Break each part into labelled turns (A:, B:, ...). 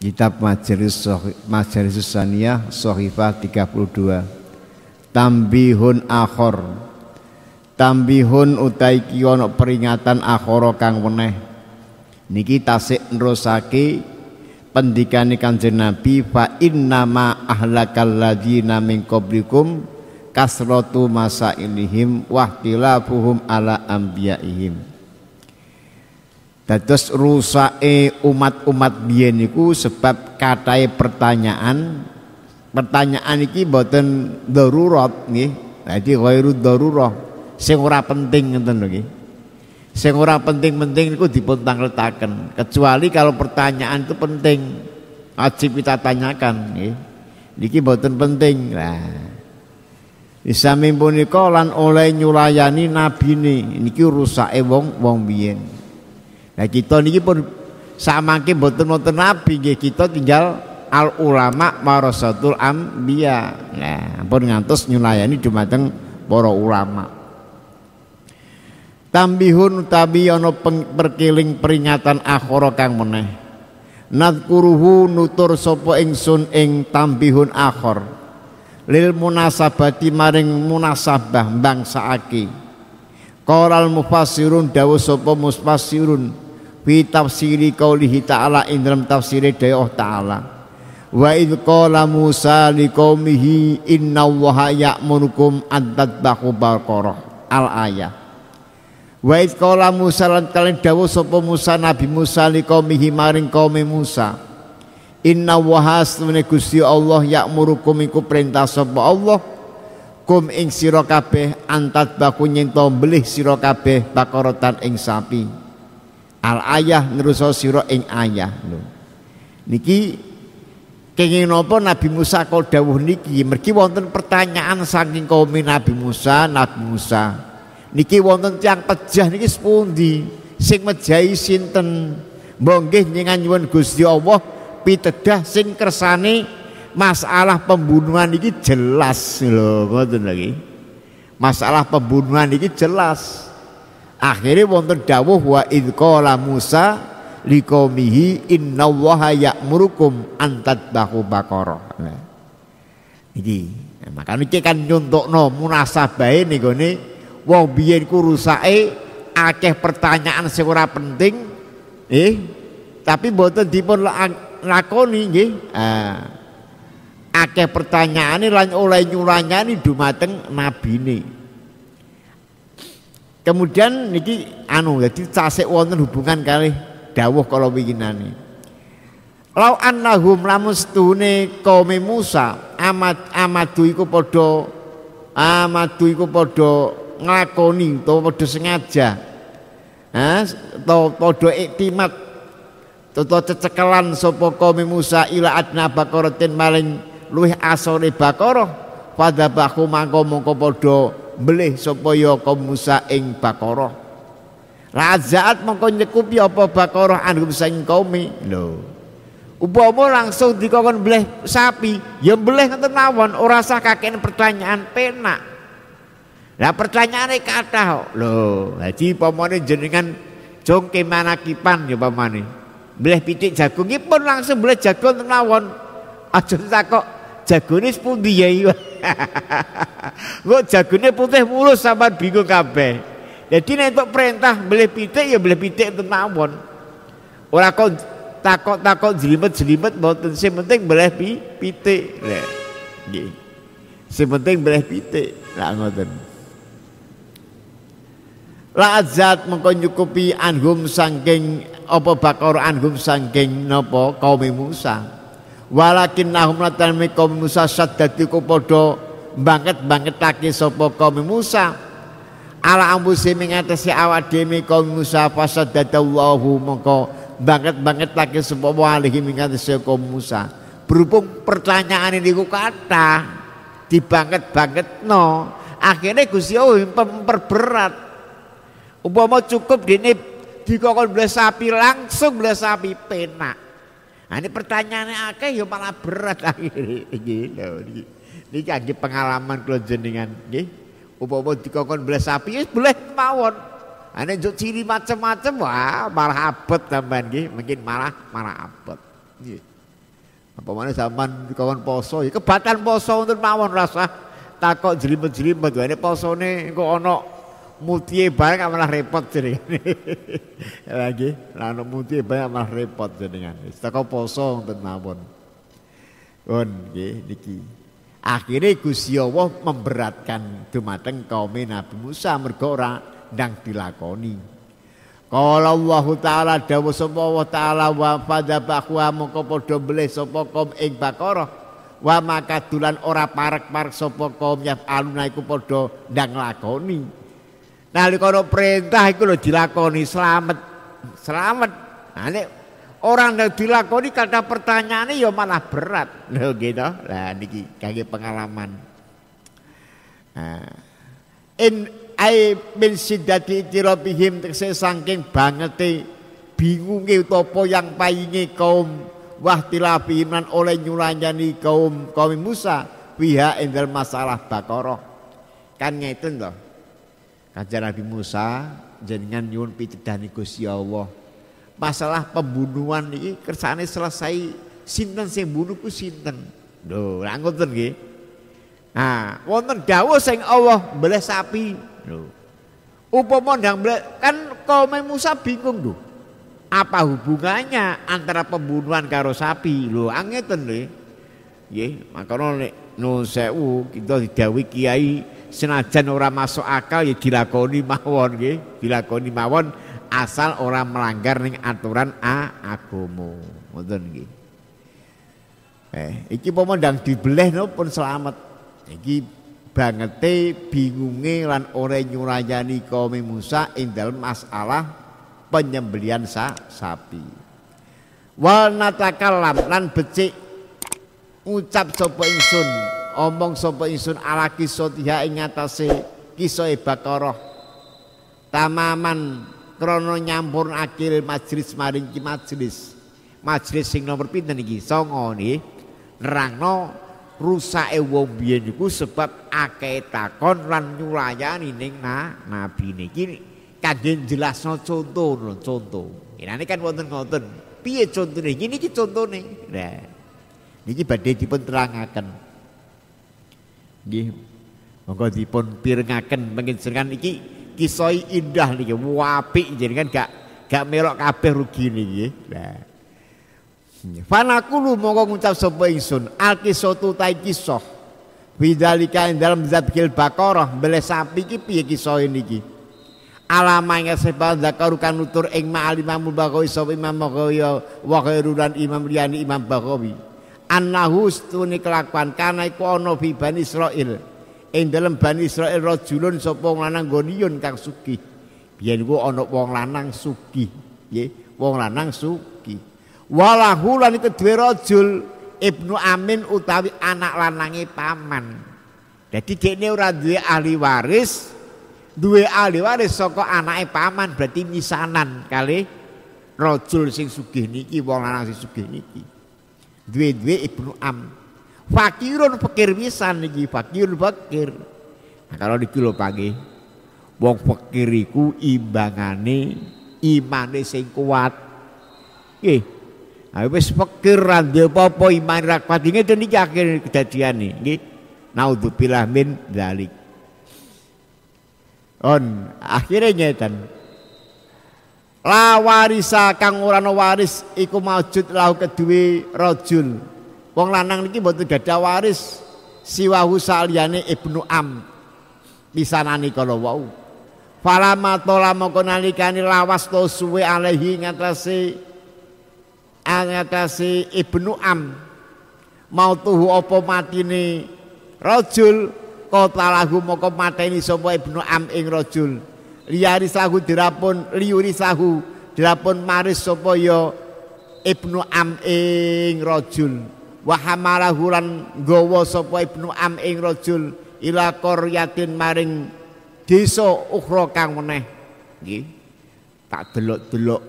A: Kitab Majelis Majelis Saniyah Sohifah 32 Tambihun akhor Tambihun utai kiono peringatan akhoro kang weneh Niki tasik nrosake pendikane Kanjeng Nabi fa inna ma ahlakal ladzina min qablikum kasratu masailihim wahtilafuhum ala anbiyaihim Dados e umat-umat biyen niku sebab katai pertanyaan pertanyaan iki boten darurat nggih. Dadi ghairu darurah. Sing ora penting ngeten lho nggih. Sing ora penting-penting niku dipun tangletaken kecuali kalau pertanyaan itu penting wajib kita tanyakan nggih. Niki boten penting. Lah bisa mimpuni kolan oleh nyulayani nabi ini niki rusak wong wong biyen. Nah kita niki pun samangke mboten wonten nabi kita tinggal al ulama warasatul anbiya. Nah, pun ngantos nyulayani dumateng para ulama. Tambihun utawi ana perkeling peringatan akhara kang meneh. Nadkuruhu nutur sapa ingsun ing tambihun akhor. Lil munasabati maring munasabah bangsa aki Qoral mufassirun dawuh mus pasirun fi tafsiri qaulihi ta'ala indram tafsiri dayoh ta'ala wa id qala Musa liqaumihi innallaha ya'murukum an tadbahu baqarah al ayah wa id qala Musa lan kalian dawuh sapa Musa nabi Musa liqaumihi maring qaumi Musa innallaha sunne Gusti Allah ya'murukum iku perintah sapa Allah kum ing sira kabeh antat baku nyento sira kabeh bakaratan ing sapi al ayah ngerusa siro ing ayah lo, niki kenging nopo Nabi Musa kau dawuh niki mergi wonten pertanyaan saking kaum Nabi Musa Nabi Musa niki wonten tiang pejah niki sepundi sing mejahi sinten monggo nyengan nyuwun Gusti Allah pitedah sing kersane masalah pembunuhan niki jelas lho ngoten lagi masalah pembunuhan niki jelas akhirnya wonten dawuh wa idqala Musa liqaumihi innallaha ya'murukum antadbahu baqarah nah. iki nah, makane iki kan nyontokno munasabahe gini wong biyen ku akeh pertanyaan sing penting eh tapi boten dipun lakoni nggih ah akeh pertanyaane lan oleh nyuranyani dumateng nabine Kemudian niki anu jadi tasik wonten hubungan kali dawuh kalau winginane. Lau annahum lamus setune kome Musa amat amadu iku podo amadu iku podo nglakoni utawa podo sengaja. Ha utawa padha iktimat utawa cecekelan sapa kome Musa ila adna bakaratin maling luwih asore bakoroh pada baku mangko mongko podo belih supaya kaum Musa ing Baqarah. razaat mengko nyekupi apa Baqarah anhum saing kaumi. Lho. Upama langsung dikon boleh sapi, ya boleh ngoten mawon ora sah kakek pertanyaan penak. Lah pertanyaane kathah lho. Haji pamane jenengan jongke manakipan ya pamane. boleh pitik jagung pun langsung boleh jagung mawon. Aja takok jagone pun ya iya kok jagone putih mulus sama bingung kabeh jadi nek Pak perintah beli pitik ya beli pitik ten mawon Orang kok takok-takok jelimet-jelimet mboten sing penting beli pi, pitik lho nggih sing penting beli pitik lah ngoten azat mengko nyukupi anhum sangking apa bakor anhum sangking napa kaum Musa walakin nahum latan kaum Musa saddatiku padha banget banget lagi sopo kaum Musa ala ambusi mengatasi awak demi kaum Musa fasaddatallahu mongko banget banget lagi sopo walihi mengatasi kaum Musa berhubung pertanyaan ini ku kata banget banget no akhirnya Gusti oh memperberat umpama cukup dini dikokon belas sapi langsung belas sapi penak Nah, ini pertanyaannya akeh ya malah berat akhirnya gitu. Ini kaki pengalaman kalau jenengan nggih. Upama dikokon belas sapi ya boleh mawon. Ane nah, njuk ciri macam-macam wah malah abot tambahan nggih, mungkin malah malah abot. Apa mana zaman dikokon poso ya kebatan poso untuk mawon rasa takok jelimet-jelimet. Ini posone kok ono mutie banyak malah repot jadi Lagi, lalu mutie banyak malah repot jadi Seteko poso wonten mawon. Pun nggih niki. Akhirnya Gusti Allah memberatkan dumateng kaum Nabi Musa Mergora dang dilakoni. Kalau Allah taala dawuh sapa Allah taala wa fadzabahwa mongko padha bleh sapa kaum ing Baqarah wa makadulan ora parek-parek sapa kaum yaf aluna iku padha ndang lakoni Nah kalau perintah itu lo dilakoni selamat selamat, Nah orang yang dilakoni kata pertanyaannya yo malah berat. loh gitu. Lah niki kangge pengalaman. Nah, in ai min siddati itirabihim tekse saking bingung bingunge utapa yang painge kaum wah lan oleh nyulanyani kaum kaum Musa pihak endal masalah bakoroh Kan ngeten loh. Kajar Nabi Musa jenengan nyuwun pitedani Gusti Allah. Masalah pembunuhan ini kersane selesai sinten sing bunuh ku sinten. Lho, ra ngoten nggih. Nah, wonten dawuh sing Allah beleh sapi. Lho. Upama ndang kan kaum Musa bingung lho. Apa hubungannya antara pembunuhan karo sapi? Lho, angeten nggih. Nggih, makane nek nuwun sewu kita didhawuhi kiai senajan ora masuk akal ya dilakoni mawon ya. dilakoni mawon asal ora melanggar ning aturan a agomo, Ngoten nggih. Eh, iki pomo ndang dibeleh no pun selamat. Iki bangete bingunge lan ora nyurayani kaum Musa ing dalem masalah penyembelian sa sapi. Wal natakalam lan becik ucap sapa ingsun omong sapa ingsun ala kisah tiha ing atase kisah e tamaman krana nyampur akhir majlis maring ki majlis majelis sing nomor pinten iki songo nggih nerangno rusake wong biyen iku sebab akeh takon lan nyulayani ning na, nabi niki kangge jelasno contoh contoh ini kan wonten ngoten piye contone ini niki contone nah ini badhe dipun terangakan Nggih. Monggo dipun pirengaken panjenengan iki kisoi indah niki apik jenengan gak gak merok kabeh rugi niki. Nah. Fanakulu monggo ngucap sapa ingsun al kisatu ta'i kisah. Widalika ing dalam kil bakoroh beli sapi kipi piye kisah niki. alama ing sebab zakaru kan nutur ing ma'alimamul baghawi sapa imam baghawi wa imam liyani imam bakowi annahu stune kelakuan kana iku ana fi Bani Israil. Ing dalem Bani Israil rajulun sapa lanang goniyun kang sugih. Biyen ku ana wong lanang sugih, nggih, wong lanang sugih. Walahu lan iku duwe rajul Ibnu Amin utawi anak lanange paman. Dadi dekne ora duwe ahli waris, duwe ahli waris saka anake paman berarti misanan kali rajul sing sugih niki wong lanang sing sugih niki duwe-duwe Ibnu Am. Fakirun pikir pisan iki, fakir pikir. Nah, kalau di kilo pagi. Wong fakiriku iku imbangane imane sing kuat. Nggih. Ayo wis fakir ra apa-apa iman ra kuat. Ngeten iki akhir kedadiane, nggih. Naudzubillah min dzalik. On akhirnya nyaitan La warisa kang ora waris iku maujud lahu keduwe rajul. Wong lanang niki mboten gadah waris siwahu saliyane Ibnu Am. Pisanane kala wau. Falama tola moko nalikane lawas to suwe alehi ngatasi ngatasi Ibnu Am. Mau tuhu apa matine rajul kota lahu moko mateni sapa Ibnu Am ing rajul liyari sahu dirapun liuri sahu dirapun maris sopoyo ya Ibnu Am rojul rajul wa hamalahu lan gawa Ibnu Am rojul rajul ila qaryatin maring deso ukhra kang meneh nggih tak delok-delok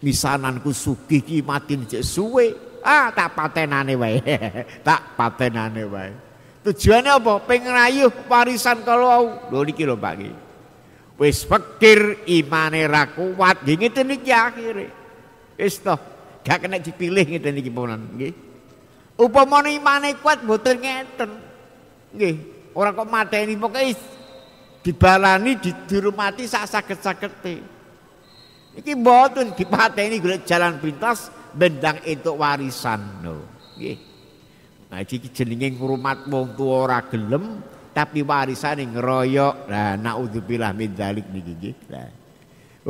A: misananku suki ki matin jek suwe ah tak patenane wae tak patenane wae tujuannya apa pengen warisan kalau lho niki lho Pak wis fakir imane ra kuat nggih ngeten iki akhire wis toh gak kena dipilih ngeten iki punan nggih upamane imane kuat mboten ngeten nggih ora kok mateni pokoke dibalani didurmati sak saget-sagete iki mboten dipateni golek jalan pintas bendang itu warisan no nggih nah ciki jenenge ngurmat wong tuwa ora gelem tapi warisan yang ngeroyok nah naudzubillah min nih niki nggih nah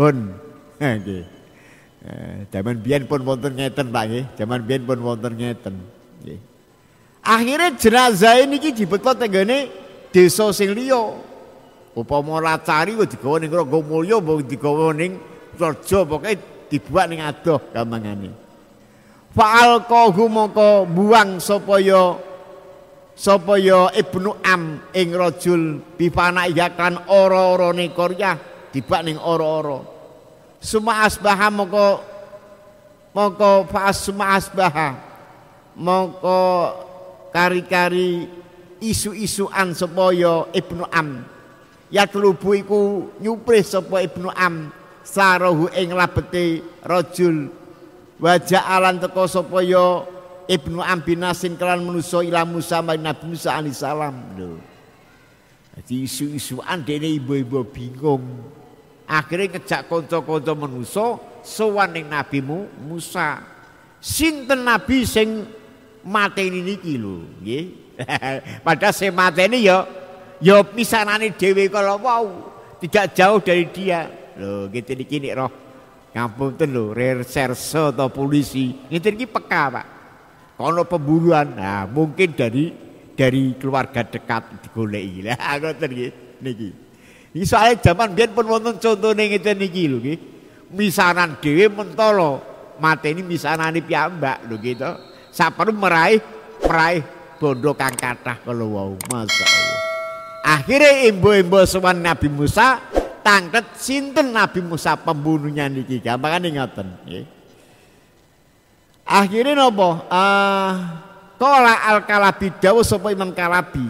A: un nggih zaman eh, biyen pun wonten ngeten Pak nggih zaman biyen pun wonten ngeten akhirnya jenazah niki dibeklo tenggene desa sing liya upama lacari kok digawa ning Raga Mulya mbok digawa ning raja pokoke dibuat nih adoh gampangane fa'al qahu mongko buang sopoyo sapa ya Ibnu Am ing rajul bifanaiya kan ora-orane Korea dibak ning ora-ora suma asbaha moko moko faas suma asbaha moko kari-kari isu-isuan sapa ya Ibnu Am ya yatlubu iku nyuprih sapa Ibnu Am sarahu ing labete rajul waja'alan teko sapa ya Ibnu Ambinasin kelan menuso ila Musa maring Nabi Musa alaihissalam lho Jadi isu-isuan dene ibu-ibu bingung akhirnya ngejak kanca-kanca menuso sowan ning Musa sinten nabi sing mateni niki lho nggih padahal sing mateni ya ya pisanane dhewe kala wau tidak jauh dari dia lho gitu niki nek roh ngapunten lho reserse atau polisi ngeten iki peka Pak Kono pemburuan. Nah, mungkin dari dari keluarga dekat digoleki. Lah ngoten nggih niki. Iki soalé zaman biyen pun wonten contone ngeten niki lho nggih. Misanan dhewe mentolo ini misanane piyambak lho gitu. Saperlu meraih meraih bondo kang kathah kala wau. Masyaallah. Akhire imbo-imbo sowan Nabi Musa tangket sinten Nabi Musa pembunuhnya niki. Gampangane ngoten nggih. Akhirnya nopo uh, Kola al-Kalabi dawuh sapa Imam Kalabi.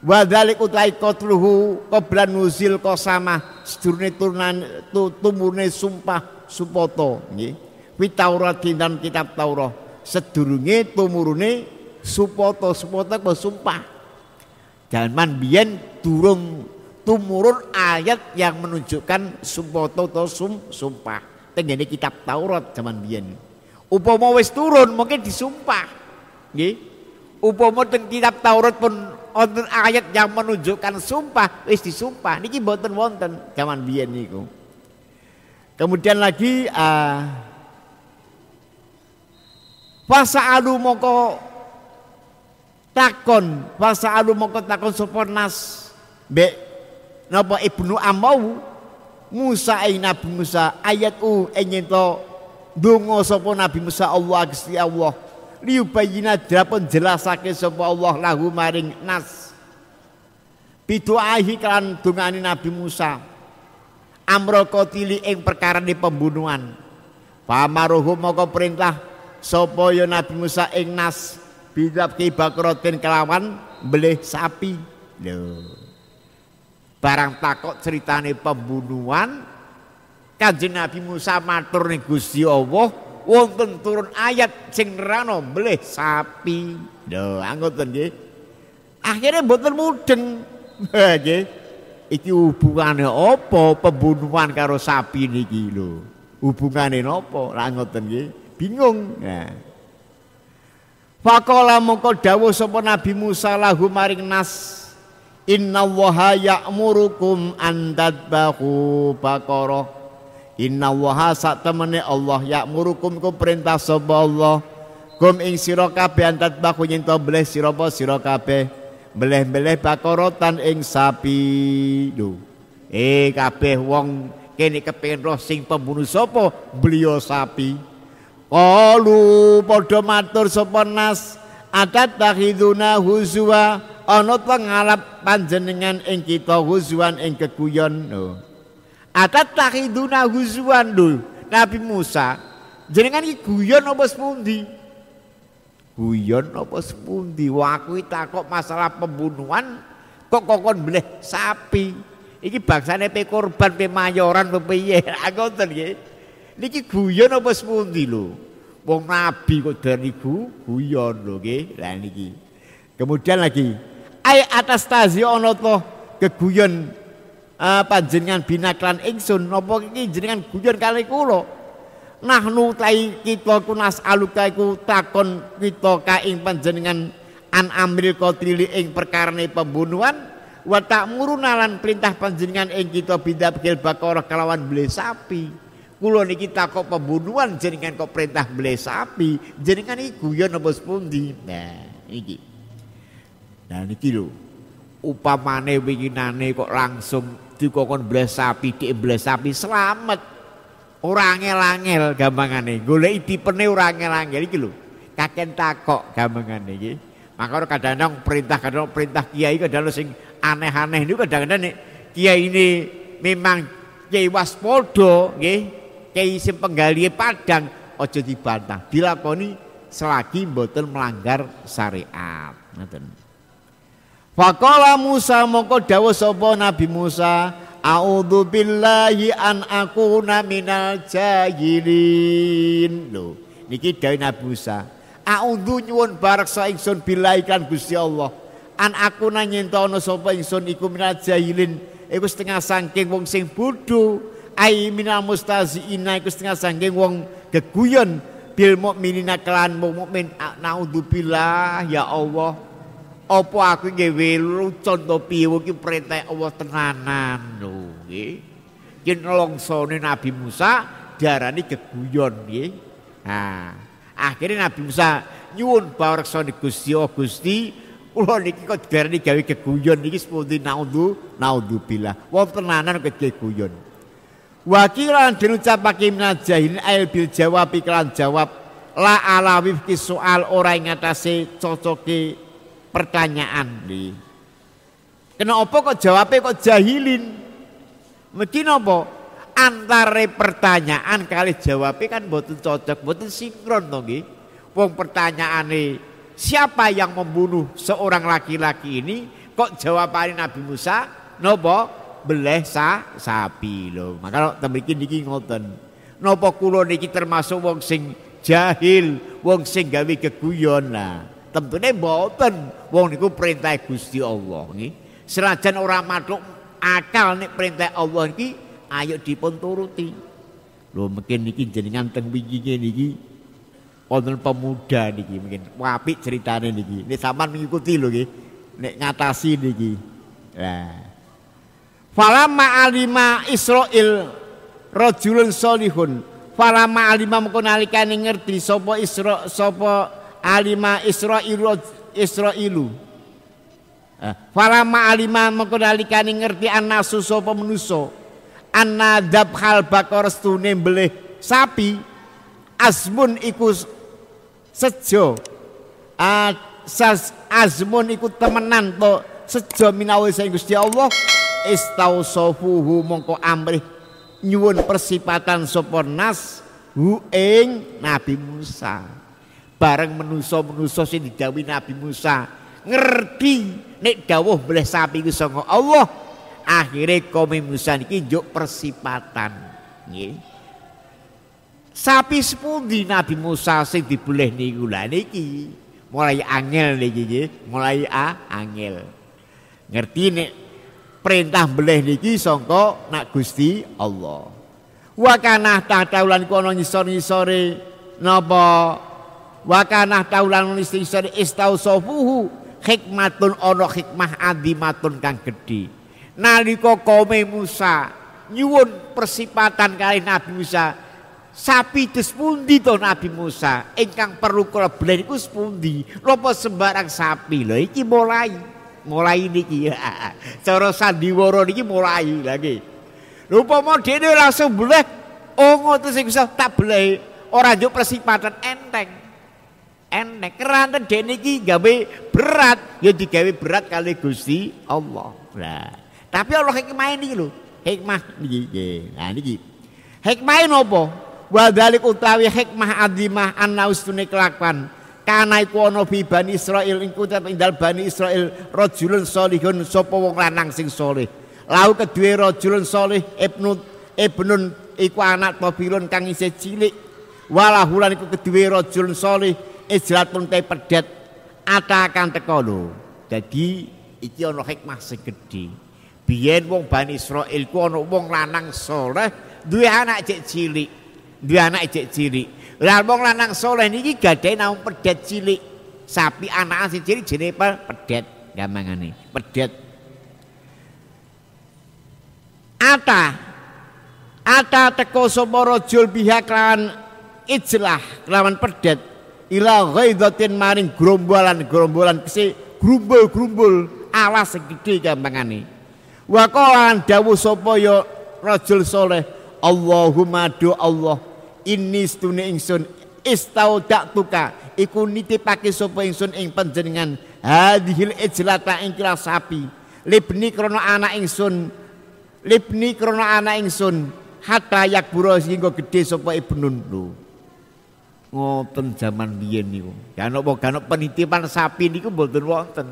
A: Wa dzalik utai qatluhu qablan nuzil qasama sedurunge turunan tumurune sumpah supoto Nih Fi Taurat dan kitab Taurat sedurunge tumurune supoto supoto bersumpah. sumpah. Jaman biyen durung tumurun ayat yang menunjukkan supoto to sum, sumpah. Tengene kitab Taurat zaman biyen. Upomo wis turun mungkin disumpah. Nggih. Upama teng kitab Taurat pun wonten ayat yang menunjukkan sumpah, wis disumpah. Niki mboten wonten zaman biyen niku. Kemudian lagi uh, ah, alu moko takon, fasa alu moko takon sopornas Be, nopo napa Ibnu Amau Musa ing Nabi Musa ayat u enyeto. Dungo sopo Nabi Musa Allah Gusti Allah liyubayyina drapon jelasake sopo Allah lahu maring nas ahi kan dungani Nabi Musa amro eng ing di pembunuhan pamaruhu moko perintah sopo yo ya Nabi Musa ing nas bidap ki bakrotin kelawan belih sapi Lo barang takut ceritane pembunuhan Kanjeng Nabi Musa matur ning Gusti Allah wonten turun ayat sing nerano beleh sapi. Lho, ngoten nggih. Akhire mboten mudeng. Nggih. Iki hubungane apa pembunuhan karo sapi niki lho? Hubungane napa? Lah ngoten nggih. Bingung. Nah. fakola mongko dawuh sapa Nabi Musa lahu maring nas Inna wahaya murukum an bahu bakoroh Inna waha sak temene Allah yakmurukum ku perintah sapa Allah kum ing sirokabe antat baku nyinto beleh sira sirokabe beleh-beleh bakorotan ing sapi Duh eh kabeh wong kini kepingin roh sing pembunuh sopo beliau sapi Kalu podo matur sopo nas Adat takhiduna huzwa ana pengalap panjenengan ing kita huzwan ing keguyon no Atatakiduna huzuan dul. Nabi Musa, jenengan iki guyon apa sepundi? Guyon apa sepundi? Wah aku takok masalah pembunuhan kok kokon boleh sapi. Iki bangsane pe korban pe mayoran pe piye? Aku ah, ngoten nggih. Niki guyon apa sepundi lho? Wong nabi kok dari gu, guyon lho nggih. Lah niki. Kemudian lagi, ai atas tazi ono to keguyon uh, panjenengan binaklan ingsun napa iki jenengan guyon kali kula nahnu tai kita kunas aluka iku takon kita ka ing panjenengan an amril qatili ing perkarane pembunuhan wa tak murunalan perintah panjenengan ing kita bidabkil bakara kelawan beli sapi Kulo niki takok pembunuhan jenengan kok perintah beli sapi, jenengan iki guyon apa sepundi? Nah, iki. Nah niki lho. Upamane winginane kok langsung dikokon belas sapi, dik belas sapi selamat. Ora angel-angel gampangane. Golek tipene ora angel-angel iki lho. Kaken takok gampangane iki. Maka kadang-kadang perintah kadang perintah kiai kadang sing aneh-aneh niku kadang-kadang nek kiai ini memang kiai waspodo nggih, kiai sing penggalihe Padang aja dibantah. Dilakoni selagi mboten melanggar syariat. Ngoten. Faqala Musa mongko dawuh sapa Nabi Musa, "A'udzu billahi an aku minal jahilin." Loh, niki dawuh Nabi Musa. "A'udzu nyuwun bareksa ingsun bilaikan Gusti Allah. An aku yen ana sapa ingsun iku minal jahilin, iku setengah sangking wong sing bodho, ai minal mustaziina iku setengah sangking wong geguyon bil mukminina kelan mukmin. Na'udzubillah ya Allah." Apa aku nggih welu conto piye iki perintah Allah tenanan lho nggih. Ki nelongsone Nabi Musa diarani geguyon nggih. nah akhirnya Nabi Musa nyuwun pareksa Gusti oh Gusti kula niki kok diarani gawe geguyon seperti sepundi naudu bila Wong tenanan kok geguyon. Wakilan den ucapake minajahil ail bil jawab iklan jawab la alawif ki soal ora ing atase cocoke pertanyaan di kenapa kok jawabnya kok jahilin mesti nopo antara pertanyaan kali jawabnya kan boten cocok boten sinkron nongi wong wong nih siapa yang membunuh seorang laki-laki ini kok jawabannya Nabi Musa nopo beleh sa sapi lo maka lo temriki niki ngoten nopo kulo niki termasuk wong sing jahil wong sing gawe keguyon lah tentunya mboten. Wong niku perintah Gusti Allah nggih. Serajan orang matuk akal nek perintah Allah iki ayo dipenturuti turuti. Lho mungkin niki jenengan teng niki wonten pemuda niki mungkin apik ceritane niki. Nek sampean mengikuti lho nih, nih ngatasi niki. Lah. Falamma alima Israil rajulun solihun. fala alima mengko nalikane ngerti sapa Isra sapa alima Israilu Israilu eh, Falama alima mengkodalikani ngerti anna suso pemenuso Anna dabhal bakor stune beleh sapi Azmun iku sejo ah, asmun iku temenan to sejo minawi sayang Gusti Allah Istausofuhu mongko amrih nyuwun persipatan sopornas nas hu ing Nabi Musa bareng menuso-menuso sing didawi Nabi Musa ngerti nek dawuh boleh sapi ku songo Allah akhirnya kami Musa niki njuk persipatan nggih sapi sepundi Nabi Musa sing diboleh niku lah niki mulai angel niki nggih mulai a angel ngerti nek perintah boleh niki sangka nak Gusti Allah wakana wakanah tataulan kono ngisor sore napa wa kana taulan istighfar istausafuhu hikmatun ana hikmah adimatun kang gedhe nalika kome Musa nyuwun persipatan kali Nabi Musa sapi dispundi sepundi to Nabi Musa ingkang perlu kula beli iku sepundi lopo sembarang sapi lho iki mulai mulai niki ya cara sandiwara niki mulai lagi lupa mau dia langsung beleh oh ngotot sing tak beleh orang persipatan enteng enek. dan dene iki gawe berat, ya digawe berat kali Gusti Allah. Nah, tapi Allah hikmah ini lho. Hikmah ini Nah niki. Hikmah napa? Wa dzalik utawi hikmah azimah anna ustune kelakuan. Kana iku ana fi Bani Israil ingku tetep indal Bani Israil rajulun solihun sapa wong lanang sing soleh. Lau kedue rajulun soleh ibnu ibnun iku anak tobilun kang isih cilik walahulan iku kedue rajulun soleh Ijrat punte pedet akan teko lho. jadi iki ana hikmah segede, Biyen wong Bani Israil ku ana wong lanang soleh duwe anak cek cilik. Duwe anak cek cilik. Lah wong lanang soleh niki gadahe naung pedet cilik. Sapi anak sing cilik jenenge pedet gamangane, Pedet. Ata Ata teko sopo rojul biha kelawan ijlah kelawan pedet ila ghaidatin maring gerombolan gerombolan kese grumbul-grumbul alas segede gampangane wa qalan dawu sapa ya rajul soleh Allahumma do Allah ini stune ingsun tuka iku nitipake sapa ingsun ing panjenengan hadhil ijlata ing kira sapi libni krana anak ingsun libni krana anak ingsun hatta yakbura sehingga gedhe sapa ibnun ngoten zaman biyen niku. Ya ana kanok penitipan sapi niku mboten wonten.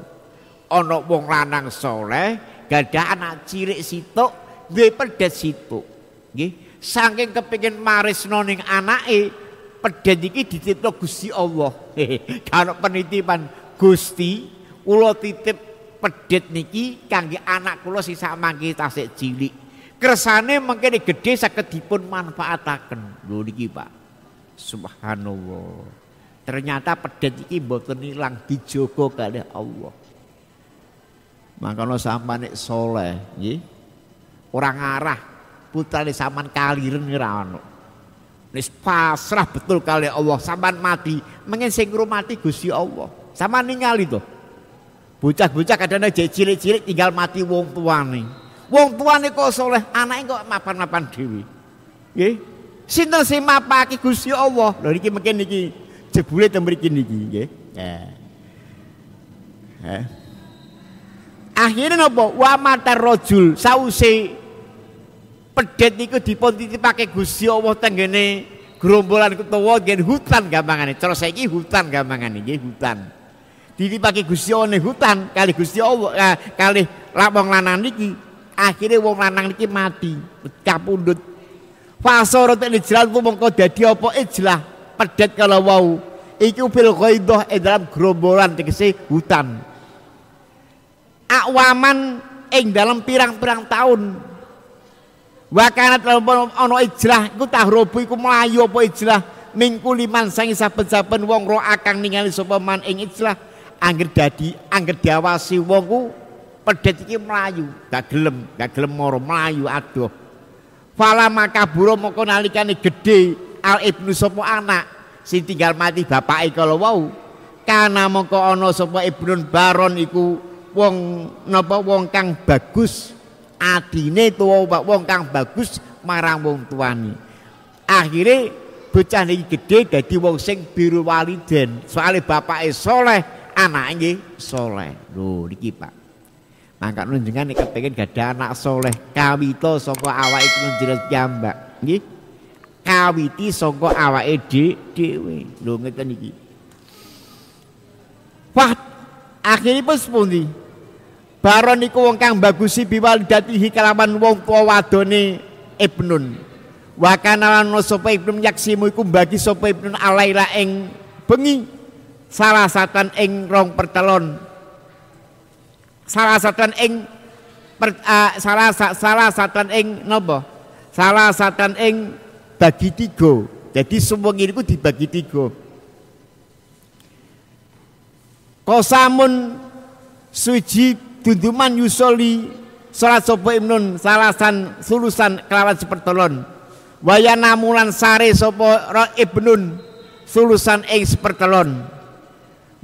A: Ana wong lanang soleh gada anak cilik situk duwe pedet situk. Nggih, saking kepengin marisno ning anake pedet iki dititip Gusti Allah. kanok penitipan Gusti kula titip pedet niki kangge anak kula sing sak mangke tasik cilik. Kersane mengkene gedhe saged dipun manfaataken. Lho niki Pak. Subhanallah. Ternyata pedet iki mboten ilang dijogo kali Allah. Makanya sampean nek soleh, nggih. Orang arah putrane sampean kaliren ora ono. Nis pasrah betul kali Allah sampean mati, mengen sing mati Gusti Allah. sama ningali tuh. Bocah-bocah kadang aja cilik-cilik tinggal mati wong tuane. Wong tuane kok soleh, anaknya kok mapan-mapan dhewe. Nggih. Sinten sing mapaki Gusti Allah? Lho iki mungkin niki jebule ten mriki niki nggih. Nah. Nah. Akhire napa? Wa mata rajul sause pedet niku dipun titipake Gusti Allah tenggene gerombolan ketua gen hutan gampangane. Cara saiki hutan gampangane nggih hutan. pakai Gusti Allah hutan kali Gusti Allah eh, kali lapang lanang niki akhirnya wong lanang niki mati kapundut Fasoro tek ijlah ku mongko jadi apa ijlah eh, pedet kalau wau. iki fil ghaidah ing dalam gerombolan tegese hutan. Akwaman ing dalam pirang-pirang tahun. Wakanat dalam ono ijlah eh, iku tahrubu iku mlayu apa ijlah eh, mingku liman sang saben-saben wong ro akang ningali sapa man ing ijlah angger dadi angger diawasi wong pedet iki mlayu gak gelem gak gelem moro melayu aduh Fala maka buro moko nalikane gede al ibnu semua anak si tinggal mati bapake kalau wau. Kana moko ono semua ibnu baron iku wong nopo wong kang bagus adine tuwa wong kang bagus marang wong tuani akhirnya bocah niki gede jadi wong sing biru waliden. soalnya bapake soleh, anak nggih soleh. Lho niki Pak angkat nah, nunjungan nek gak ada anak soleh kawita awa awake nunjret jambak nih Kawiti saka awa dhek dhewe. Lho ngerti nih Wah, akhiripun sepundi? Baron niku wong kang bagusi biwalidatihi kelawan wong tuwa wadone Ibnun. wakanalan kana lan Ibnun yaksimu iku bagi sapa Ibnun alaila eng bengi salah satan eng rong pertelon salah satuan eng per, uh, eh, salah salah satuan eng nobo salah satuan eng bagi tiga jadi semua ini dibagi tiga kosamun suci tunduman yusoli sholat sopo imnun salasan sulusan kelawan sepertolon wayana mulan sare sopo ro ibnun sulusan ing sepertolon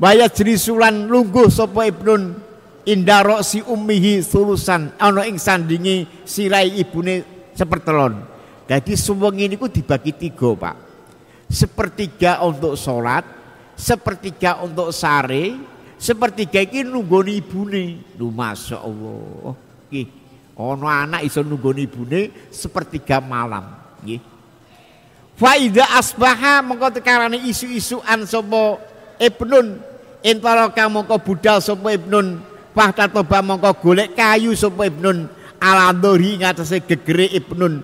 A: waya sulan lungguh sopo ibnun Indarok si umihi sulusan ana ing sandingi sirai ibune sepertelon jadi ini ku dibagi tiga Pak sepertiga untuk sholat sepertiga untuk sare sepertiga ini nunggoni ibune lu masya Allah oke ono anak iso nunggoni ibune sepertiga malam nggih Faida asbaha mengkotekarani isu-isu an sopo Ibnun Intara kamu kau budal sopo Ibnun Fahta toba mongko golek kayu supaya Ibnun ala dori ngatasi gegeri Ibnun.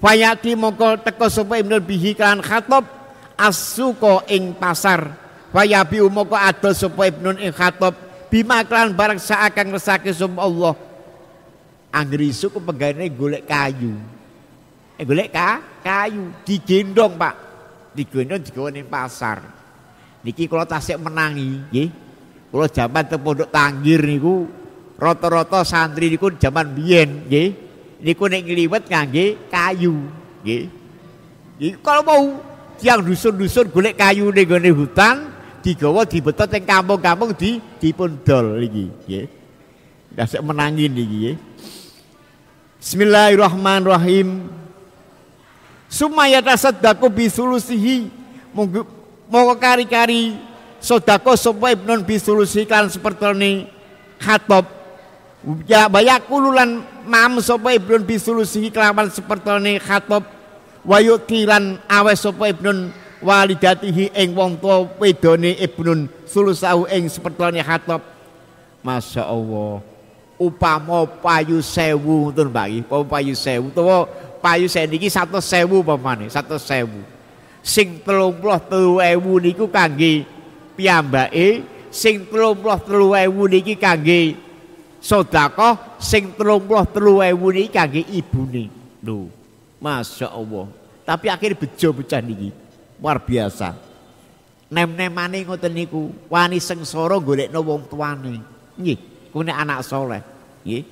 A: Fayati mongko teko supaya Ibnun bihi kalan khatob asuko ing pasar. Fayabi umoko adol supaya Ibnun ing khatob bima kalan barang seakan resaki sapa Allah. Anggeri suku pegane golek kayu. Eh, golek ka? kayu digendong, Pak. Digendong digawa di pasar. Niki kalau tasik menangi, Gih kalau zaman itu Pondok Tanggir niku roto-roto santri niku zaman biyen nggih. Niku nek ngliwet ngangge kayu nggih. Iki kalau mau tiang dusun-dusun golek kayu ning gone hutan digawa dibetot teng kampung-kampung di dipun dol iki nggih. Dasek menangin lagi. nggih. Bismillahirrahmanirrahim. Sumaya tasaddaku bisulusihi. Monggo kari-kari sodako sapa ibnun bisulusikan seperti khatob ya ululan mam sapa ibnun bisulusi kelawan seperti khatob wayuti lan awes sapa ibnun walidatihi ing wong tuwa wedone ibnun sulusahu ing seperti khatob Masya Allah upamo payu sewu tur bagi upama payu sewu utawa payu niki satu sewu pemane satu sewu sing telung puluh telu ewu niku kagi piyambake sing 33.000 niki kangge sedekah sing 33.000 niki kangge ibune. Lho, masyaallah. Tapi akhirnya bejo bocah niki. Luar biasa. Nem-nemane ngoten niku, wani sengsara golekno wong tuane. Nggih, kune anak soleh. Nggih.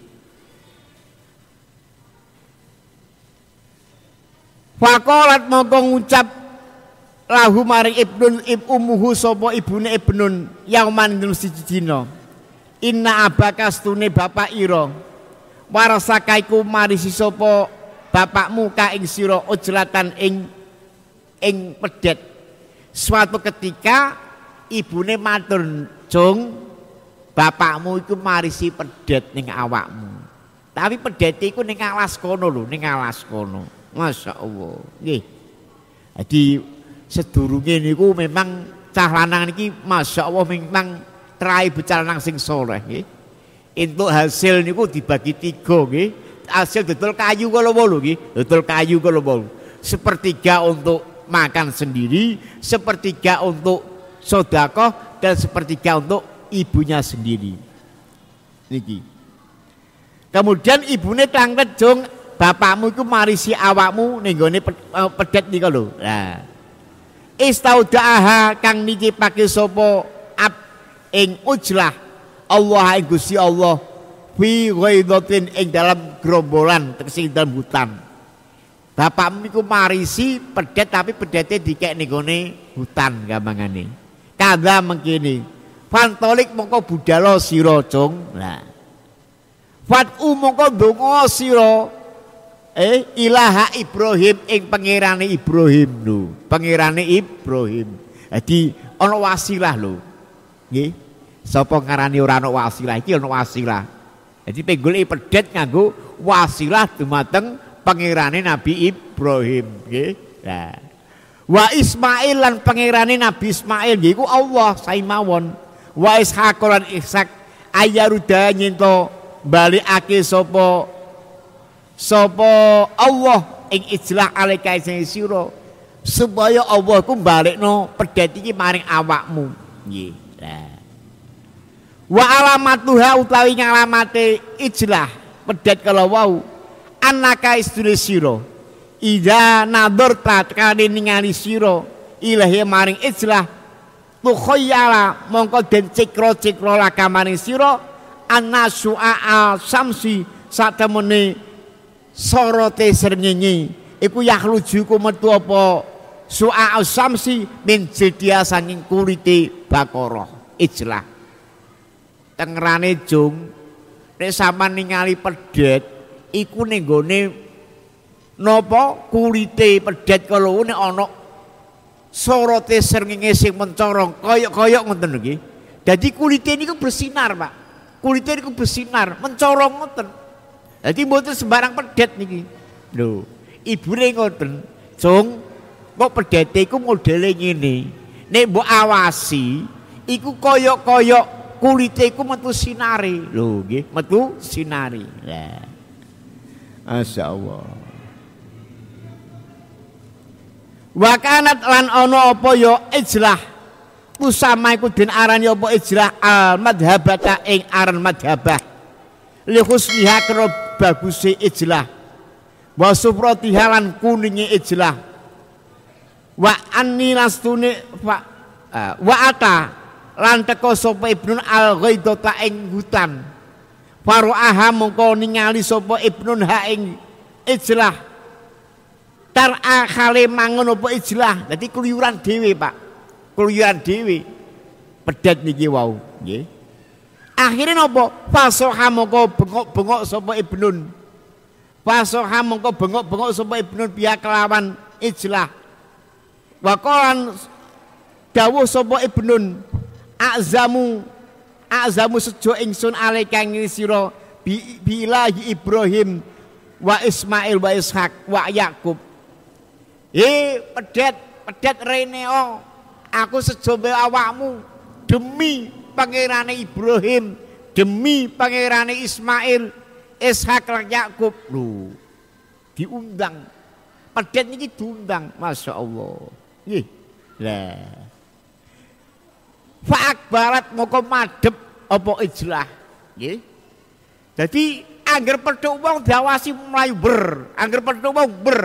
A: Fakolat mongko ngucap lahu maring ibnun ib umuhu sapa ibune ibnun yauman dina siji dina inna abaka stune bapak ira warasaka iku marisi sapa bapakmu ka ing sira ujlatan ing ing pedet suatu ketika ibune matur jong bapakmu iku marisi pedet ning awakmu tapi pedet iku ning alas kono lho ning alas kono masyaallah nggih jadi sedurunge niku memang cah lanang niki Masya Allah memang trai becal lanang sing soleh nggih. Entuk hasil niku dibagi tiga nggih. Hasil betul kayu kalau wolu nggih, betul kayu kalau wolu. Sepertiga untuk makan sendiri, sepertiga untuk sodakoh dan sepertiga untuk ibunya sendiri. Niki. Kemudian ibune tang jong bapakmu iku marisi awakmu ning gone eh, pedet nika lho. Nah istaudaaha kang niki pake sapa ab ing ujlah Allah ing Gusti Allah fi ghaidatin ing dalam gerombolan tegese dalam hutan Bapak niku marisi pedet tapi pedete dikek nikone hutan gampangane. Kada mengkini. Fantolik mongko budalo sira, Cung. Nah. Fatu mongko donga sira eh ilaha Ibrahim ing pangerane Ibrahim lho pangerane Ibrahim jadi ono wasilah lho nggih sapa ngarani ora ono wasilah iki ono wasilah jadi penggoleki pedet nganggo wasilah dumateng pangerane Nabi Ibrahim nggih nah wa Ismail lan pangerane Nabi Ismail nggih iku Allah saimawon wa Ishaq lan Ishak ayaruda bali ake sapa sapa Allah ing ijlah alaika sing sira supaya Allah ku no pedhet iki maring awakmu nggih nah. wa alamatuha utawi ngalamate ijlah pedet kalau wau anaka istri sira ida nador tatkane ningali sira ilahi maring ijlah tukhayyala mongko den cikro-cikro laka maring sira anasu'a samsi satemene sorote srengenge iku yakhluju ku metu apa su'a asamsi min jidia saking kulite bakoroh ijlah tengerane jung nek sampean ningali pedet iku ning nopo napa kulite pedet kalau nek ana sorote srengenge sing mencorong koyok koyok ngoten iki dadi kulite niku bersinar Pak kulite niku bersinar mencorong ngoten jadi mboten sembarang pedet niki. Lho, ibune ngoten, "Cung, kok pedete iku modele ngene. Nek mbok awasi, iku koyok-koyok kulite iku metu sinari." Lho, nggih, metu sinari. Lah. Masya Allah. Wakanat lan ana apa ya ijlah kusama iku den aran yo apa ijlah al madhabata ing aran madhabah li husniha baguse ijlah wa supratihalan kuningi ijlah wa anni lastune fa eh, wa ata lan teko sapa ibnu al ghaidata ing hutan faruaha mongko ningali sapa ibnu ha ing ijlah tar akhale mangun apa ijlah dadi keluyuran dhewe Pak keluyuran dhewe pedet niki wau nggih Akhirnya nopo Fasoha mongko bengok-bengok sapa Ibnun. Fasoha mongko bengok-bengok sapa Ibnun pihak kelawan ijlah. Wakolan dawuh sapa Ibnun azamu azamu sejo ingsun ale kang sira bi, bilahi Ibrahim wa Ismail wa Ishak wa Yakub. Eh pedet pedet reneo aku sejo awakmu demi pangerane Ibrahim, demi pangerane Ismail, Ishak lan Yakub. Lho, diundang. Pedet niki diundang, Masya Allah. Nggih. Lah. Fa'ak barat moko madep apa ijlah. Nggih. Jadi angger pedhok wong diawasi mlayu ber, angger pedhok wong ber.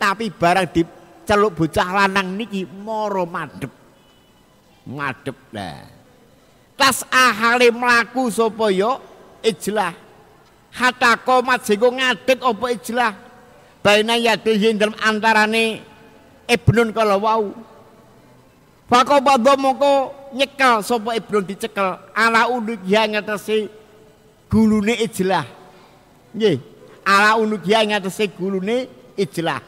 A: Tapi barang diceluk bocah lanang niki moro madep. Madep lah tas ahale mlaku sapa ya ijlah hatta qomat singgo ngadeg apa ijlah baina yadihi antara antarane ibnun kala wau Fako bado moko nyekel sapa ibnun dicekel ala unugia ya ngatasi gulune ijlah nggih ala unugia ya ngatasi gulune ijlah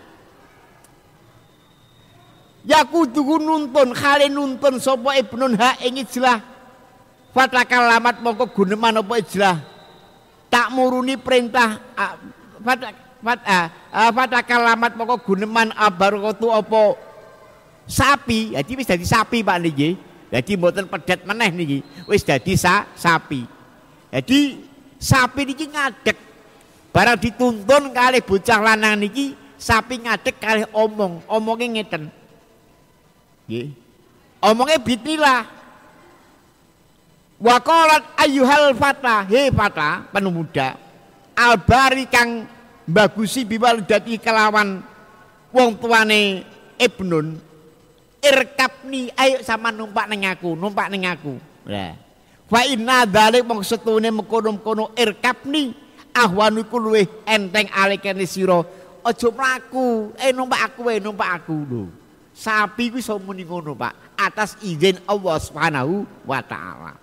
A: Yakudu nuntun khale nuntun sopo ibnun ha ing ijlah Fatlah kalamat mongko guneman apa ijlah. Tak muruni perintah fatlah fat, kalamat mongko guneman abarokatu apa sapi. Jadi wis dadi sapi Pak niki. Jadi mboten pedet meneh niki. Wis jadi sa, sapi. Jadi sapi niki ngadek Barang dituntun kali bocah lanang niki sapi ngadek kali omong, omongnya ngeten. Nggih. Omongnya bitilah. Wakolat ayuhal fata, he fata, pemuda, albari kang bagusi Dati kelawan wong tuane Ibnun Erkapni ayo sama numpak neng aku, numpak neng aku. Lah. Wa inna dzalik mong setune Mekonom kono irkapni ahwanu Kulwe enteng alekene siro Aja mlaku, eh numpak aku eh numpak aku lho. Sapi kuwi iso kono Pak, atas izin Allah Subhanahu wa taala.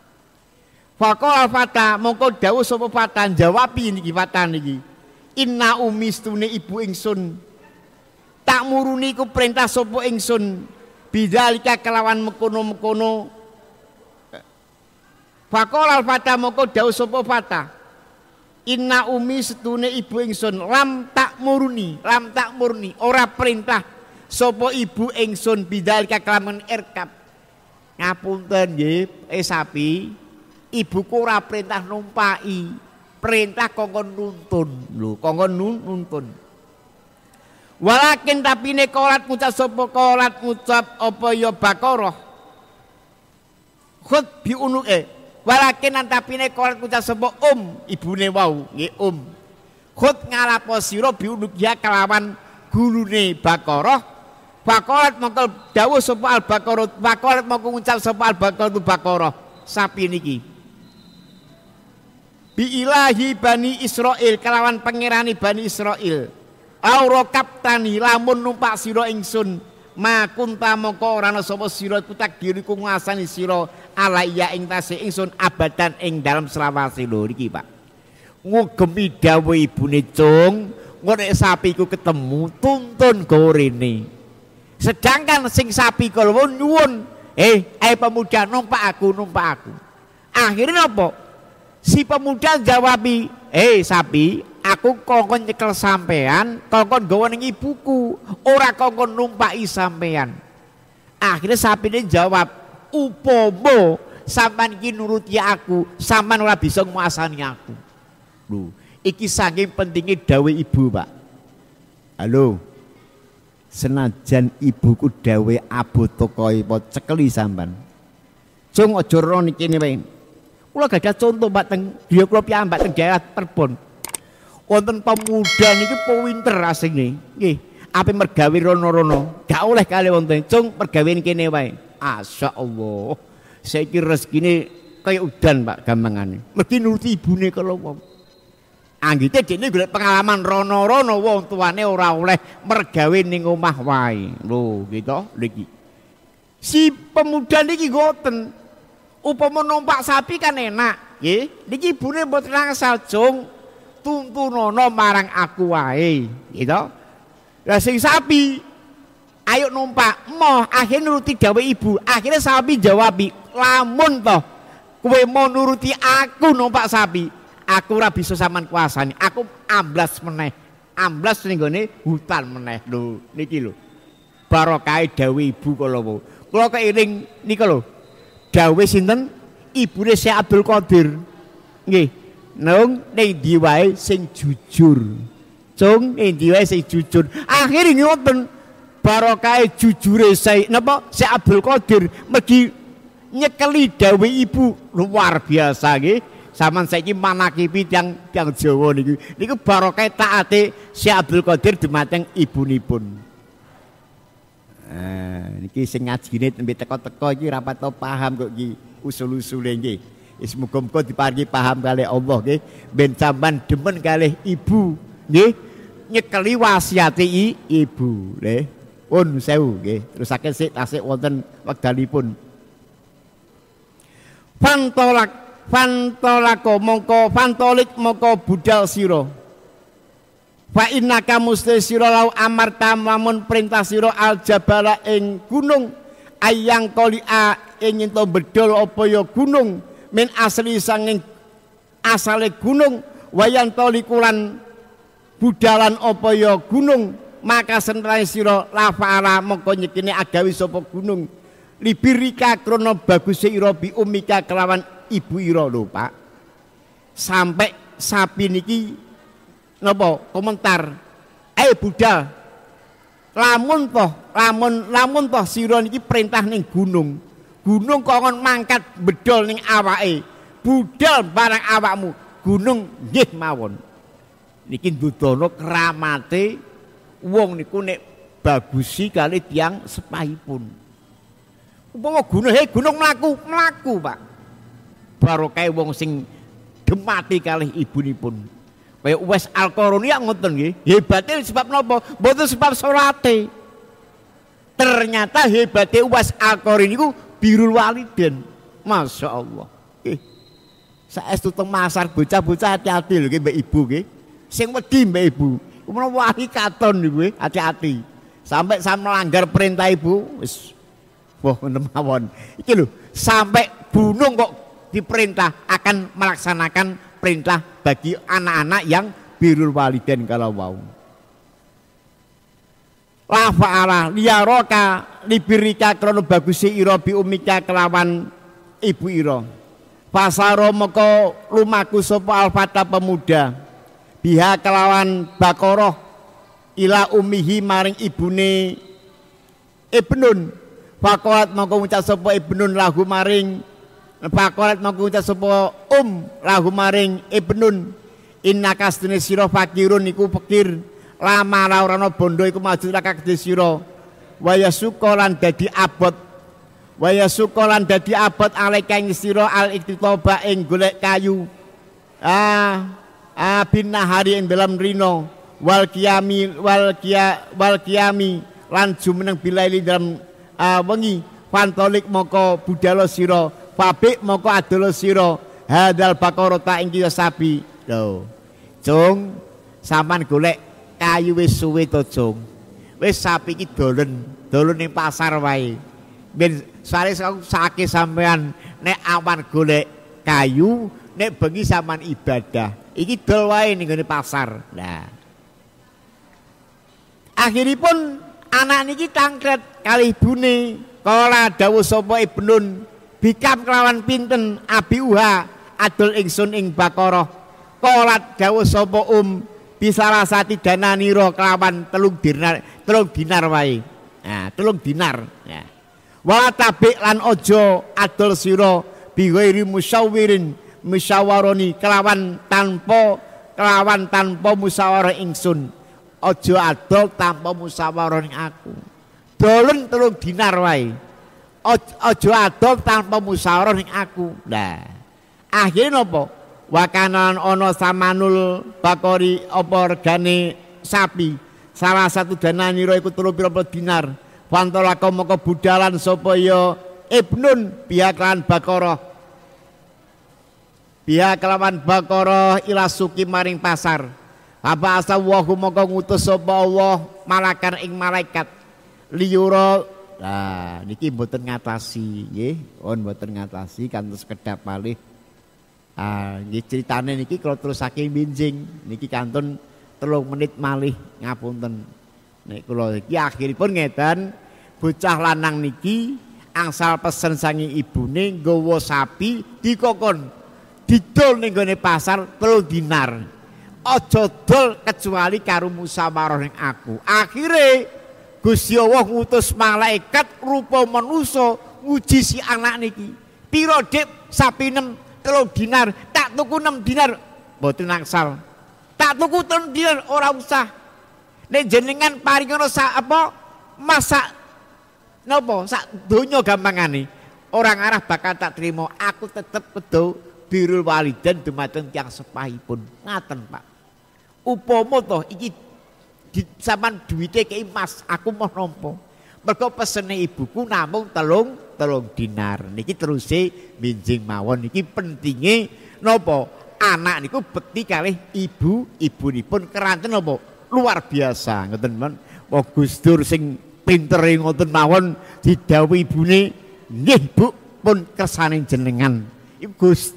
A: Faqala fata mongko dawu sopo fata jawabi niki fatan niki. Inna umistune ibu ingsun. Tak muruni ku perintah sopo ingsun. bidalika kelawan mekono-mekono. Faqala fata mongko dawu sopo fata. Inna umi setune ibu ingsun lam tak muruni, lam tak murni, ora perintah sopo ibu ingsun bidalika kelawan erkap Ngapunten nggih, eh sapi, ibuku ora perintah numpai, perintah kongkon nuntun. Lho, kongkon nuntun. Walakin tapi ne kolat ngucap sapa kolat ngucap apa ya bakoroh? Khut bi unuke. Walakin tapi ne kolat ngucap sapa um ibune wau, nggih um. Khut ngalapo sira bi unuk ya kelawan gulune ne Bakorat mongko dawuh sapa al-Baqarah, bakorat mongko ngucap sapa al-Baqarah tu Baqarah sapi niki biilahi Bani Israel kelawan pangerani Bani Israel auro tani lamun numpak siro ingsun ma kunta moko ora sopo siro sira iku takdiriku nguasani sira ala iya ing tase ingsun abadan ing dalam selawase lho iki Pak ngugemi dawuh ibune cung sapi ku ketemu tuntun gorene sedangkan sing sapi kalau nyuwun eh ae pemuda numpak aku numpak aku akhirnya apa Si pemuda jawabi, "Eh sapi, aku kongkon nyekel sampean, kongkon gawa ning ibuku, ora kongkon numpaki sampean." Akhirnya sapi ini jawab, "Upomo sampean ki nuruti aku, sampean ora bisa nguasani aku." Lho, iki saking pentingnya dawe ibu, Pak. Halo. Senajan ibuku dawe abot tokoe apa cekeli sampean. Cung aja ron iki Kula gadah contoh bateng dia kula piyambak teng daerah Cirebon. Wonten pemuda niki pewinter asine. Nggih, ape mergawe rono-rono. Gak oleh kali wonten cung mergawe kene wae. saya Saiki rezekine kaya udan Pak gampangane. Mergi nuruti ibune kalau wong. Anggite dene golek pengalaman rono-rono wong tuane ora oleh mergawe ning omah wae. Lho, gitu niki. Si pemuda niki goten, Upama numpak sapi kan enak, nggih. Niki ibune mboten angsal jung tuntunono marang aku wae, gitu. Lah sing sapi ayo numpak moh akhirnya nuruti jawab ibu akhirnya sapi jawabi lamun toh Kue mau nuruti aku numpak sapi aku ora bisa sampean kuasani aku amblas meneh amblas ning gone hutan meneh lho niki lho barokah e dawe ibu kala wau kula keiring nika lho dawe sinten ibune Syekh Abdul Qadir. Nggih. Nung ning ndi wae sing jujur. Cung ning ndi wae sing jujur. Akhire ngoten barokah jujure Syekh napa Syekh Abdul Qadir mergi nyekeli dawe ibu luar biasa nggih. Saman saiki manakipi yang tiang Jawa niki. Niku barokah taate Syekh Abdul Qadir dumateng ibunipun. Eh, niki sing ngajine tembe teko-teko iki ora pato paham kok iki usul-usule nggih. Wis muga-muga diparingi paham kali Allah nggih, ben sampean demen kalih ibu nggih nyekeli wasiate ibu nggih. Pun sewu nggih. Terusake sik tasik wonten wekdalipun. Fantolak fantolako mongko fantolik mongko budal siro. Fa innaka musti sira lau amarta lamun perintah sira al jabala ing gunung ayang qolia ing ento bedol apa ya gunung min asli sanging asale gunung wayan tolikulan budalan apa ya gunung maka sentrae sira lafara mongko nyekine agawi sapa gunung libirika krono bagus ira bi umika kelawan ibu ira lho Pak sampai sapi niki nopo komentar eh budal lamun toh lamun lamun toh sira niki perintah ning gunung gunung kongon mangkat bedol ning awake budal barang awakmu gunung nggih mawon niki dudono kramate wong niku nek bagusi kali tiang sepahipun umpama gunung hei gunung mlaku mlaku Pak barokah wong sing demati kalih ibunipun Kaya Uwais Al-Quruni yang ngoten nggih. Hebate sebab napa? Mboten sebab salate. Ternyata hebate Uwais Al-Quruni niku birul waliden. Masya Allah. Eh. itu teng masar bocah-bocah hati-hati lho nggih mbek ibu nggih. Sing wedi mbek ibu. Menawa wali katon niku eh, hati-hati. Sampai saya melanggar perintah ibu, wis Wah, mawon. Iki lho, sampai gunung kok diperintah akan melaksanakan perintah bagi anak-anak yang birul waliden kalau mau. La fa'ala ya liyaroka libirika krono bagusi ira bi umika kelawan ibu ira. Fasaro moko lumaku sapa alfata pemuda. Biha kelawan bakoroh ila umihi maring ibune Ibnun. fakwat moko ngucap sapa Ibnun lahu maring Pakolat mengkuta sopo um lahu maring ibnun eh, inna kastune sira fakirun iku pikir lama ora ana bondo iku maju raka kedhe sira waya sukolan dadi abot waya sukolan dadi abot aleka ing sira al iktitoba ing golek kayu ah ah bin nahari ing dalam rino wal kiami wal kia wal kiami lan jumeneng bilaili dalam ah, wengi fantolik moko budalo sira Fabik moko adol sira hadal pakorota ta ya sapi. Lho. cong, saman golek kayu wis suwe to Jung. Wis sapi iki dolen, dolen ning pasar wae. Ben sare sake sampean nek awan golek kayu, nek bengi saman ibadah. Iki dol wae ning pasar. nah. Akhiripun anak niki tangkret kali ibune. Kala dawuh sapa Ibnun bikam kelawan pinten Uha adul ingsun ing bakoroh kolat Gawe Sopo um bisarasati dananiro kelawan telung dinar telung dinar wai nah telung dinar ya lan ojo adul siro biwairi musyawirin musyawaroni kelawan tanpa kelawan tanpa musyawarah ingsun ojo adol tanpa Musawaroni aku dolen telung dinar wai Ojo adoh tanpa musyawarah ning aku. Nah, akhirnya nopo Wakanan ono samanul bakori apa regane sapi. Salah satu dananira iku turu pira dinar. Fantolaka moko budalan sopoyo ya Ibnun biaklan bakoroh. bakoro kelawan bakoroh ila maring pasar. Apa asa wahu moko ngutus sopo Allah malakan ing malaikat. liuro Nah, niki mboten ngatasi nggih, on mboten ngatasi kantos kedap malih. Ah, nggih critane niki kalau terus saking binjing niki kantun telung menit malih ngapunten. Nek kula iki akhiripun ngeten bocah lanang niki angsal pesen sangi ibune nggawa sapi dikokon didol ning gone pasar telu dinar. Aja dol kecuali karo musyawarah ning aku. akhirnya. Gusti Allah ngutus malaikat rupa manusa nguji si anak niki. Piro dik sapi nem telu dinar, tak tuku nem dinar mboten angsal. Tak tuku telu dinar ora usah. Nek jenengan paringono sak apa masak napa sak donya gampangane. Orang arah bakal tak terima, aku tetep kedo birul walidan dumateng tiang sepahipun. Ngaten, Pak. Upama toh iki di sampean duwite kei emas, aku mau nompo mergo pesene ibuku namung telung telung dinar niki teruse minjing mawon niki pentinge nopo anak niku bekti kalih ibu pun keranten nopo luar biasa ngoten men wong Gustur sing pintere ngoten mawon ibu ibune nggih Bu pun kersaning jenengan iku Gus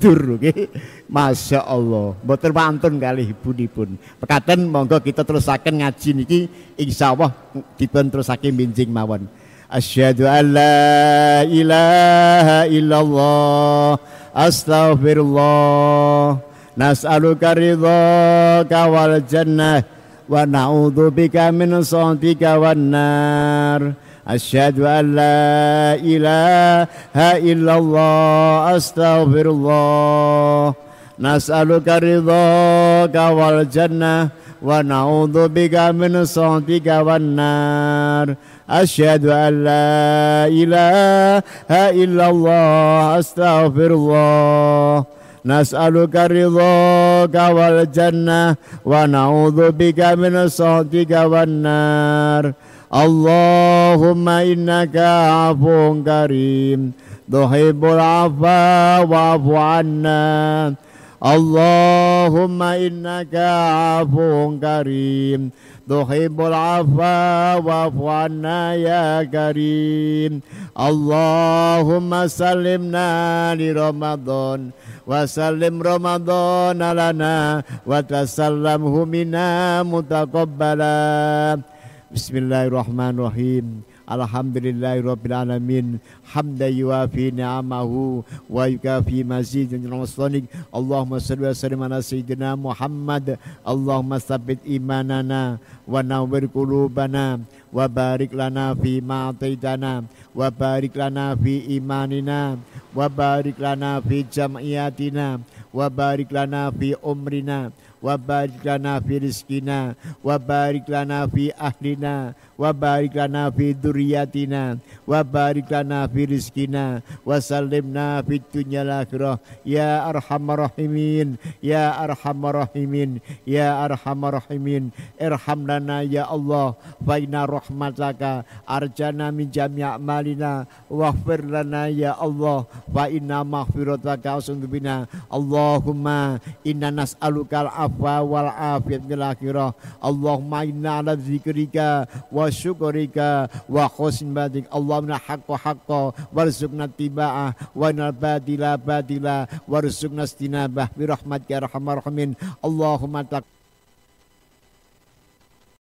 A: Masya Allah. Mboten wantun ibu pun. Pekaten monggo kita terusaken ngaji niki Insya insyaallah dipun terusake binjing mawon. Asyhadu an la ilaha illallah astaghfirullah nas'aluka ridhaka wal jannah wa na'udzubika min sa'atika wan nar. أشهد أن لا إله إلا الله أستغفر الله نسألك رضاك والجنة ونعوذ بك من صوتك والنار أشهد أن لا إله إلا الله أستغفر الله نسألك رضاك والجنة ونعوذ بك من صوتك والنار Allahumma innaka afuun karim tuhibbul afa wa'fu anna Allahumma innaka afuun karim tuhibbul afa wa'fu anna ya karim Allahumma salimna li Ramadan وسلم رمضان لنا وتسلمه منا متقبلا Bismillahirrahmanirrahim. Alhamdulillahirabbil alamin. yuafi ni'amahu wa yukafi mazidun Allahumma shalli wa sallim ala sayyidina Muhammad. Allahumma sabit imanana wa nawwir kulubana wa barik lana fi ma wa barik lana fi imanina wa barik lana fi jam'iyatina wa barik lana fi umrina wa barik lana fi rizkina wa barik lana fi ahlina wa barik lana fi duriyatina wa barik lana fi rizkina wa salimna fi dunya ya arhamar rahimin ya arhamar rahimin ya arhamar rahimin irham lana ya Allah faina inna rahmataka arjana min malina a'malina waghfir lana ya Allah wa inna kausun usbina Allahumma inna alukal afwa wal afiyat fil akhirah Allahumma inna ala dzikrika wa syukrika wa husn badik Allahumma haqqo haqqo warzuqna tiba'ah wa nal batila batila warzuqna istinabah bi rahmatika ya arhamar rahimin Allahumma taqabbal